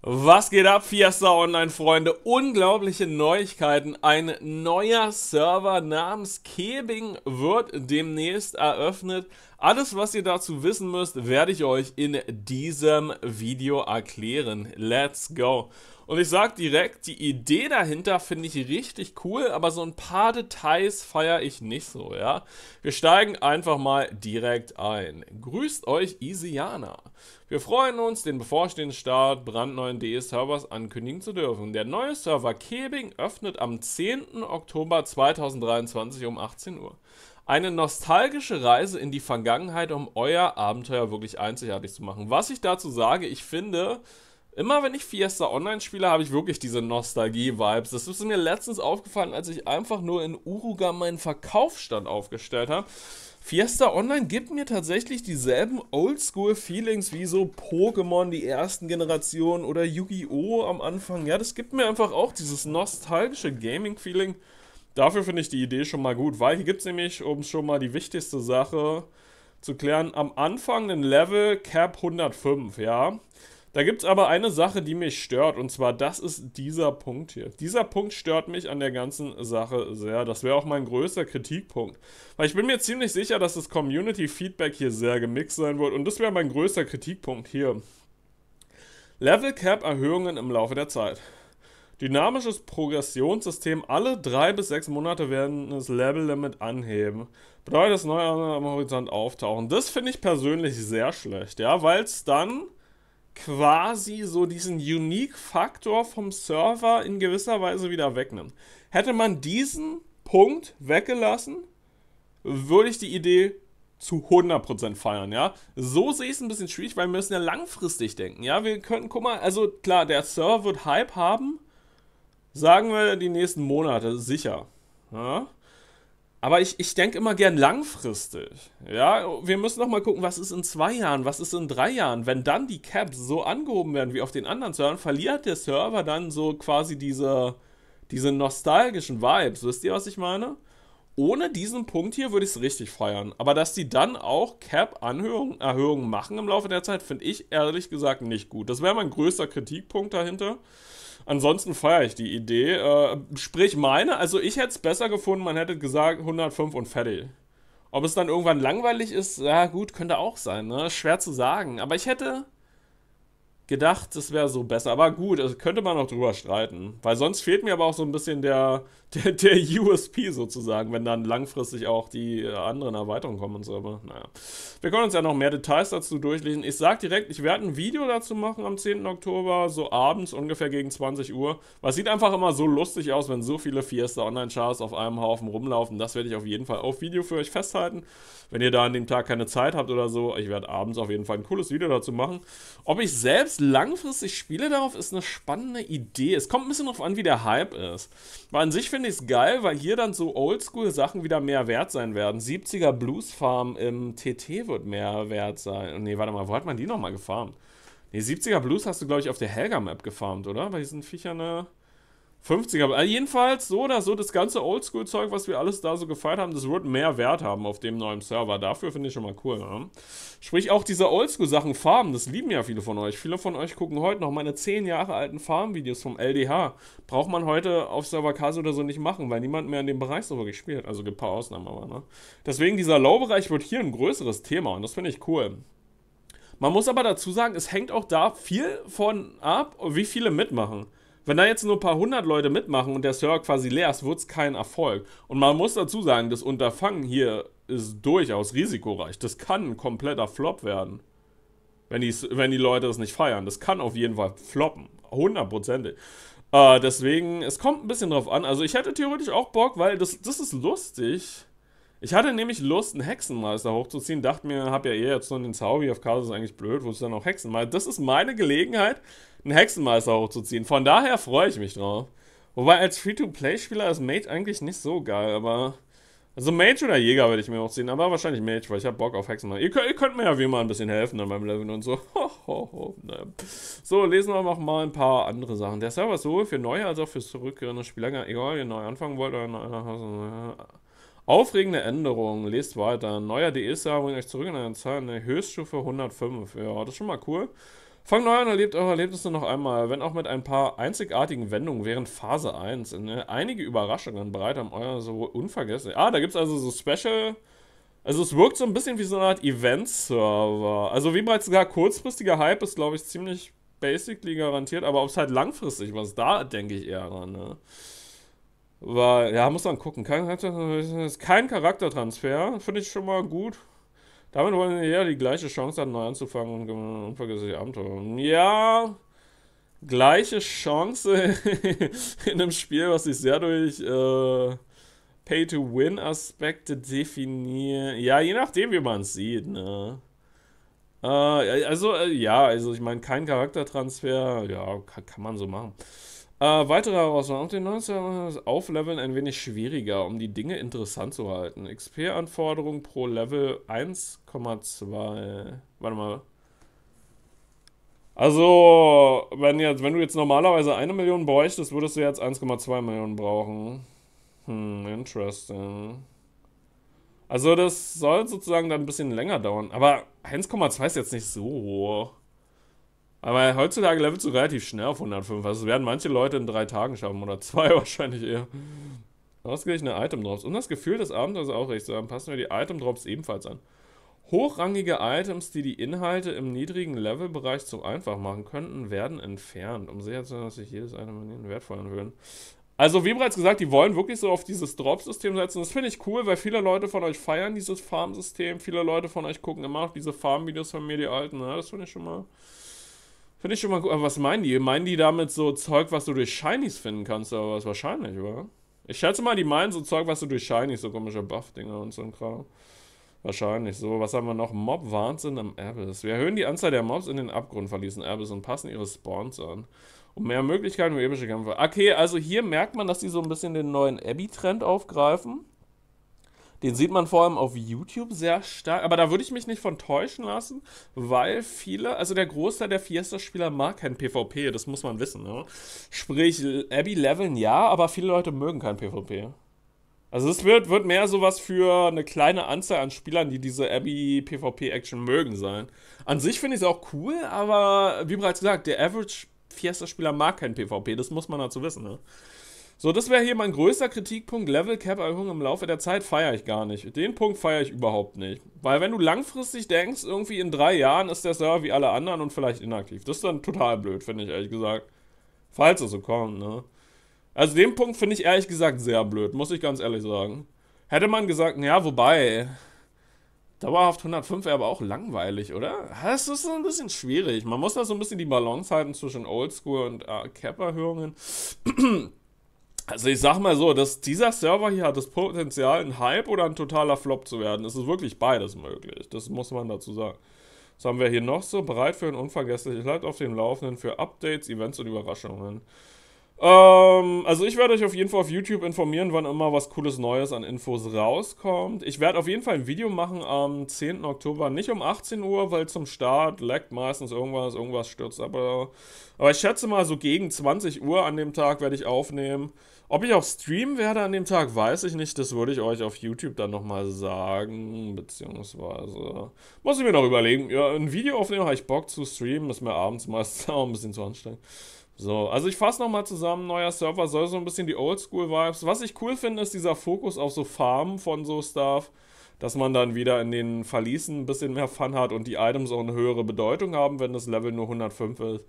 Was geht ab, Fiesta Online-Freunde? Unglaubliche Neuigkeiten. Ein neuer Server namens Kebing wird demnächst eröffnet. Alles, was ihr dazu wissen müsst, werde ich euch in diesem Video erklären. Let's go! Und ich sage direkt, die Idee dahinter finde ich richtig cool, aber so ein paar Details feiere ich nicht so, ja? Wir steigen einfach mal direkt ein. Grüßt euch, Isiana. Wir freuen uns, den bevorstehenden Start brandneuen DE-Servers ankündigen zu dürfen. Der neue Server Kebing öffnet am 10. Oktober 2023 um 18 Uhr eine nostalgische Reise in die Vergangenheit, um euer Abenteuer wirklich einzigartig zu machen. Was ich dazu sage, ich finde, immer wenn ich Fiesta Online spiele, habe ich wirklich diese Nostalgie-Vibes. Das ist mir letztens aufgefallen, als ich einfach nur in Uruga meinen Verkaufsstand aufgestellt habe. Fiesta Online gibt mir tatsächlich dieselben Oldschool-Feelings wie so Pokémon, die ersten Generationen oder Yu-Gi-Oh! am Anfang. Ja, das gibt mir einfach auch dieses nostalgische Gaming-Feeling, Dafür finde ich die Idee schon mal gut, weil hier gibt es nämlich, um schon mal die wichtigste Sache zu klären, am Anfang ein Level Cap 105, ja. Da gibt es aber eine Sache, die mich stört, und zwar das ist dieser Punkt hier. Dieser Punkt stört mich an der ganzen Sache sehr. Das wäre auch mein größter Kritikpunkt. Weil ich bin mir ziemlich sicher, dass das Community-Feedback hier sehr gemixt sein wird, und das wäre mein größter Kritikpunkt hier. Level Cap Erhöhungen im Laufe der Zeit. Dynamisches Progressionssystem. Alle drei bis sechs Monate werden das Level-Limit anheben. Bedeutet, dass neue am Horizont auftauchen. Das finde ich persönlich sehr schlecht, ja, weil es dann quasi so diesen Unique-Faktor vom Server in gewisser Weise wieder wegnimmt. Hätte man diesen Punkt weggelassen, würde ich die Idee zu 100% feiern, ja. So sehe ich es ein bisschen schwierig, weil wir müssen ja langfristig denken, ja. Wir können, guck mal, also klar, der Server wird Hype haben, Sagen wir die nächsten Monate, sicher. Ja? Aber ich, ich denke immer gern langfristig. Ja, wir müssen noch mal gucken, was ist in zwei Jahren, was ist in drei Jahren. Wenn dann die Caps so angehoben werden wie auf den anderen Servern, verliert der Server dann so quasi diese, diese nostalgischen Vibes. Wisst ihr, was ich meine? Ohne diesen Punkt hier würde ich es richtig feiern. Aber dass die dann auch Cap-Erhöhungen machen im Laufe der Zeit, finde ich ehrlich gesagt nicht gut. Das wäre mein größter Kritikpunkt dahinter. Ansonsten feiere ich die Idee. Äh, sprich meine, also ich hätte es besser gefunden, man hätte gesagt 105 und fertig. Ob es dann irgendwann langweilig ist, ja gut, könnte auch sein, ne? Schwer zu sagen. Aber ich hätte gedacht, das wäre so besser. Aber gut, also könnte man auch drüber streiten. Weil sonst fehlt mir aber auch so ein bisschen der, der, der USP sozusagen, wenn dann langfristig auch die äh, anderen Erweiterungen kommen und so. Aber naja. Wir können uns ja noch mehr Details dazu durchlesen. Ich sag direkt, ich werde ein Video dazu machen am 10. Oktober, so abends ungefähr gegen 20 Uhr. Was sieht einfach immer so lustig aus, wenn so viele Fiesta online chars auf einem Haufen rumlaufen. Das werde ich auf jeden Fall auf Video für euch festhalten. Wenn ihr da an dem Tag keine Zeit habt oder so, ich werde abends auf jeden Fall ein cooles Video dazu machen. Ob ich selbst langfristig spiele darauf, ist eine spannende Idee. Es kommt ein bisschen darauf an, wie der Hype ist. Weil an sich finde ich es geil, weil hier dann so Oldschool-Sachen wieder mehr wert sein werden. 70er Blues Farm im TT wird mehr wert sein. Ne, warte mal, wo hat man die nochmal gefarmt? Ne, 70er Blues hast du, glaube ich, auf der Helga-Map gefarmt, oder? Bei diesen Viechern, ne? 50er. Also äh, jedenfalls so oder so, das ganze Oldschool-Zeug, was wir alles da so gefeiert haben, das wird mehr Wert haben auf dem neuen Server. Dafür finde ich schon mal cool. Ne? Sprich, auch diese Oldschool-Sachen, Farben, das lieben ja viele von euch. Viele von euch gucken heute noch meine 10 Jahre alten farben videos vom LDH. Braucht man heute auf Server Kase oder so nicht machen, weil niemand mehr in dem Bereich so wirklich spielt. Also gibt ein paar Ausnahmen aber. Ne? Deswegen, dieser Low-Bereich wird hier ein größeres Thema und das finde ich cool. Man muss aber dazu sagen, es hängt auch da viel von ab, wie viele mitmachen. Wenn da jetzt nur ein paar hundert Leute mitmachen und der Server quasi leer ist, wird es kein Erfolg. Und man muss dazu sagen, das Unterfangen hier ist durchaus risikoreich. Das kann ein kompletter Flop werden. Wenn die, wenn die Leute das nicht feiern. Das kann auf jeden Fall floppen. Hundertprozentig. Äh, deswegen, es kommt ein bisschen drauf an. Also ich hätte theoretisch auch Bock, weil das, das ist lustig. Ich hatte nämlich Lust, einen Hexenmeister hochzuziehen, dachte mir, hab ja eh jetzt so einen Zauber auf Kasus ist eigentlich blöd, wo ist dann auch Hexenmeister. Das ist meine Gelegenheit, einen Hexenmeister hochzuziehen. Von daher freue ich mich drauf. Wobei als Free-to-Play-Spieler ist Mage eigentlich nicht so geil, aber. Also Mage oder Jäger würde ich mir auch ziehen, aber wahrscheinlich Mage, weil ich habe Bock auf Hexenmeister. Ihr, ihr, könnt mir ja wie immer ein bisschen helfen an meinem Leveln und so. Ne. so, lesen wir noch mal ein paar andere Sachen. Der Server ist sowohl für neue als auch für zurückkehrende Spieler, egal, ihr neu anfangen wollt oder neu, ne. Aufregende Änderungen, lest weiter. Neuer DE-Server bringt euch zurück in eine Zahl in Höchststufe 105. Ja, das ist schon mal cool. Fangt neu an, erlebt eure Erlebnisse noch einmal, wenn auch mit ein paar einzigartigen Wendungen während Phase 1. Ne, einige Überraschungen bereit haben euer so unvergessen. Ah, da gibt es also so Special. Also es wirkt so ein bisschen wie so eine Art Event-Server. Also wie bereits sogar kurzfristiger Hype ist, glaube ich, ziemlich basically garantiert, aber ob es halt langfristig was da, denke ich eher dran, ne? Weil, ja, muss man gucken. Kein, kein Charaktertransfer, finde ich schon mal gut. Damit wollen wir ja die gleiche Chance haben, neu anzufangen und unvergessliche Abenteuer. Ja, gleiche Chance in einem Spiel, was sich sehr durch äh, Pay-to-Win-Aspekte definiert. Ja, je nachdem, wie man es sieht, ne? Äh, also, äh, ja, also ich meine, kein Charaktertransfer, ja, kann, kann man so machen. Äh, weitere Herausforderungen auf den 19 ist Aufleveln ein wenig schwieriger, um die Dinge interessant zu halten. XP-Anforderung pro Level 1,2. Warte mal. Also, wenn, jetzt, wenn du jetzt normalerweise eine Million bräuchtest, würdest du jetzt 1,2 Millionen brauchen. Hm, interesting. Also das soll sozusagen dann ein bisschen länger dauern. Aber 1,2 ist jetzt nicht so hoch. Aber heutzutage levelst du relativ schnell auf 105. Also werden manche Leute in drei Tagen schaffen oder zwei wahrscheinlich eher. Ausgeglichene Item-Drops. Und das Gefühl des Abenteuers auch recht zu haben, passen wir die Item-Drops ebenfalls an. Hochrangige Items, die die Inhalte im niedrigen Levelbereich zu einfach machen könnten, werden entfernt, um sicher zu sein, dass sich jedes Item in den wertvollen erhöhen. Also wie bereits gesagt, die wollen wirklich so auf dieses Drop-System setzen. Das finde ich cool, weil viele Leute von euch feiern dieses Farm-System. Viele Leute von euch gucken immer auf diese Farm-Videos von mir, die alten. Ja, das finde ich schon mal... Finde ich schon mal gut. Aber was meinen die? Meinen die damit so Zeug, was du durch Shinies finden kannst, aber was wahrscheinlich, oder? Ich schätze mal, die meinen so Zeug, was du durch Shinies, so komische Buff-Dinger und so ein Kram. Wahrscheinlich so. Was haben wir noch? Mob-Wahnsinn am Abyss. Wir erhöhen die Anzahl der Mobs in den Abgrund verließen Abyss und passen ihre Spawns an. Um mehr Möglichkeiten für epische Kämpfe. Okay, also hier merkt man, dass die so ein bisschen den neuen Abby-Trend aufgreifen. Den sieht man vor allem auf YouTube sehr stark. Aber da würde ich mich nicht von täuschen lassen, weil viele, also der Großteil der Fiesta-Spieler mag kein PvP, das muss man wissen. Ne? Sprich, Abby leveln ja, aber viele Leute mögen kein PvP. Also es wird, wird mehr sowas für eine kleine Anzahl an Spielern, die diese Abby PvP-Action mögen sein. An sich finde ich es auch cool, aber wie bereits gesagt, der Average Fiesta-Spieler mag kein PvP, das muss man dazu wissen. Ne? So, das wäre hier mein größter Kritikpunkt. Level Cap Erhöhung im Laufe der Zeit feiere ich gar nicht. Den Punkt feiere ich überhaupt nicht. Weil wenn du langfristig denkst, irgendwie in drei Jahren ist der Server wie alle anderen und vielleicht inaktiv. Das ist dann total blöd, finde ich ehrlich gesagt. Falls es so kommt, ne? Also den Punkt finde ich ehrlich gesagt sehr blöd, muss ich ganz ehrlich sagen. Hätte man gesagt, ja, wobei, dauerhaft 105 wäre aber auch langweilig, oder? Das ist so ein bisschen schwierig. Man muss da so ein bisschen die Balance halten zwischen Oldschool und äh, Cap-Erhöhungen. Also ich sag mal so, dass dieser Server hier hat das Potenzial, ein Hype oder ein totaler Flop zu werden. Es ist wirklich beides möglich. Das muss man dazu sagen. Was haben wir hier noch so? Bereit für ein unvergessliches. Leid auf dem Laufenden für Updates, Events und Überraschungen. Ähm, also ich werde euch auf jeden Fall auf YouTube informieren, wann immer was Cooles Neues an Infos rauskommt. Ich werde auf jeden Fall ein Video machen am 10. Oktober, nicht um 18 Uhr, weil zum Start laggt meistens irgendwas, irgendwas stürzt. Aber, aber ich schätze mal, so gegen 20 Uhr an dem Tag werde ich aufnehmen. Ob ich auch streamen werde an dem Tag, weiß ich nicht. Das würde ich euch auf YouTube dann nochmal sagen. Beziehungsweise muss ich mir noch überlegen. Ja, ein Video aufnehmen habe ich Bock zu streamen. Ist mir abends meistens auch ein bisschen zu anstrengend. So, also ich fasse nochmal zusammen, neuer Server soll so ein bisschen die Oldschool-Vibes. Was ich cool finde, ist dieser Fokus auf so Farmen von so Stuff, dass man dann wieder in den Verließen ein bisschen mehr Fun hat und die Items auch eine höhere Bedeutung haben, wenn das Level nur 105 ist.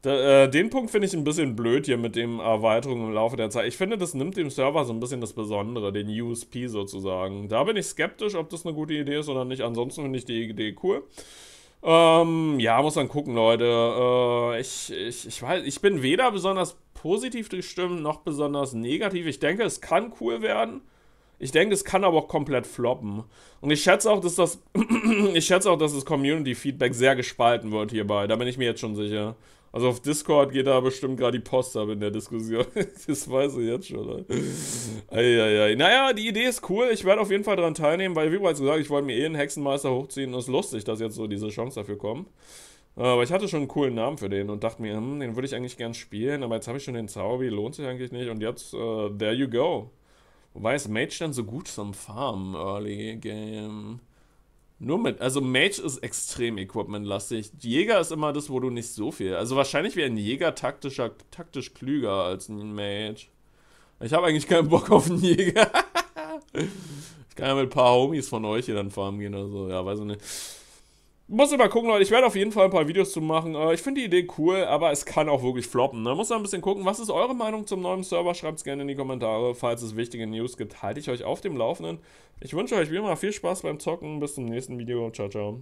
Da, äh, den Punkt finde ich ein bisschen blöd hier mit den Erweiterungen im Laufe der Zeit. Ich finde, das nimmt dem Server so ein bisschen das Besondere, den USP sozusagen. Da bin ich skeptisch, ob das eine gute Idee ist oder nicht. Ansonsten finde ich die Idee cool. Ähm, ja, muss man gucken, Leute. Äh, ich, ich, ich weiß, ich bin weder besonders positiv gestimmt noch besonders negativ. Ich denke, es kann cool werden. Ich denke, es kann aber auch komplett floppen. Und ich schätze auch, dass das, ich schätze auch, dass das Community-Feedback sehr gespalten wird hierbei. Da bin ich mir jetzt schon sicher. Also auf Discord geht da bestimmt gerade die Post ab in der Diskussion. das weiß ich jetzt schon. Eieiei. Naja, die Idee ist cool. Ich werde auf jeden Fall daran teilnehmen, weil, wie bereits gesagt, ich wollte mir eh einen Hexenmeister hochziehen. Und es ist lustig, dass jetzt so diese Chance dafür kommt. Äh, aber ich hatte schon einen coolen Namen für den und dachte mir, hm, den würde ich eigentlich gern spielen, aber jetzt habe ich schon den Zaubi, lohnt sich eigentlich nicht. Und jetzt, uh, there you go. Wobei es Mage dann so gut zum Farmen Early Game. Nur mit, also Mage ist extrem equipmentlastig. Jäger ist immer das, wo du nicht so viel. Also wahrscheinlich wäre ein Jäger taktischer, taktisch klüger als ein Mage. Ich habe eigentlich keinen Bock auf einen Jäger. ich kann ja mit ein paar Homies von euch hier dann farmen gehen oder so. Ja, weiß ich nicht. Muss immer gucken, Leute. Ich werde auf jeden Fall ein paar Videos zu machen. Äh, ich finde die Idee cool, aber es kann auch wirklich floppen. Ne? Muss man ein bisschen gucken. Was ist eure Meinung zum neuen Server? Schreibt es gerne in die Kommentare. Falls es wichtige News gibt, halte ich euch auf dem Laufenden. Ich wünsche euch wie immer viel Spaß beim Zocken. Bis zum nächsten Video. Ciao, ciao.